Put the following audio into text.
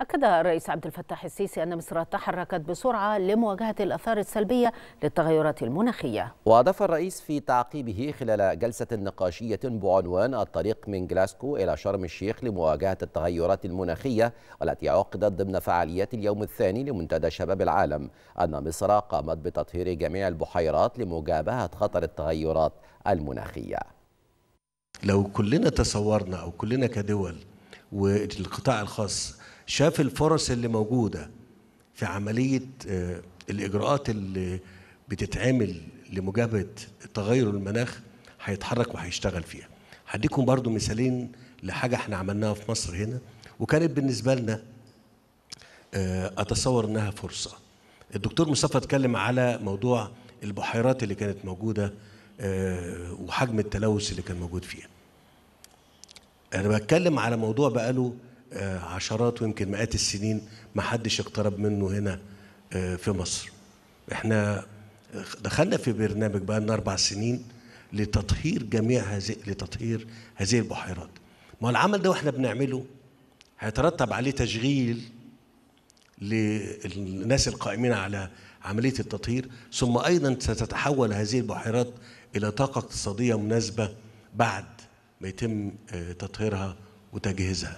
أكد الرئيس عبد الفتاح السيسي أن مصر تحركت بسرعة لمواجهة الأثار السلبية للتغيرات المناخية وأضاف الرئيس في تعقيبه خلال جلسة نقاشية بعنوان الطريق من جلاسكو إلى شرم الشيخ لمواجهة التغيرات المناخية والتي عقدت ضمن فعاليات اليوم الثاني لمنتدى شباب العالم أن مصر قامت بتطهير جميع البحيرات لمجابهة خطر التغيرات المناخية لو كلنا تصورنا أو كلنا كدول والقطاع الخاص شاف الفرص اللي موجوده في عمليه آه، الاجراءات اللي بتتعمل لمجابهه تغير المناخ هيتحرك وهيشتغل فيها هديكم برضو مثالين لحاجه احنا عملناها في مصر هنا وكانت بالنسبه لنا آه، اتصور انها فرصه الدكتور مصطفى اتكلم على موضوع البحيرات اللي كانت موجوده آه، وحجم التلوث اللي كان موجود فيها انا بتكلم على موضوع بقاله آه، عشرات ويمكن مئات السنين ما حدش اقترب منه هنا آه، في مصر احنا دخلنا في برنامج بقى لنا اربع سنين لتطهير جميع هذه لتطهير هذه البحيرات ما العمل ده واحنا بنعمله هيترتب عليه تشغيل للناس القائمين على عمليه التطهير ثم ايضا ستتحول هذه البحيرات الى طاقه اقتصاديه مناسبه بعد ما يتم آه، تطهيرها وتجهيزها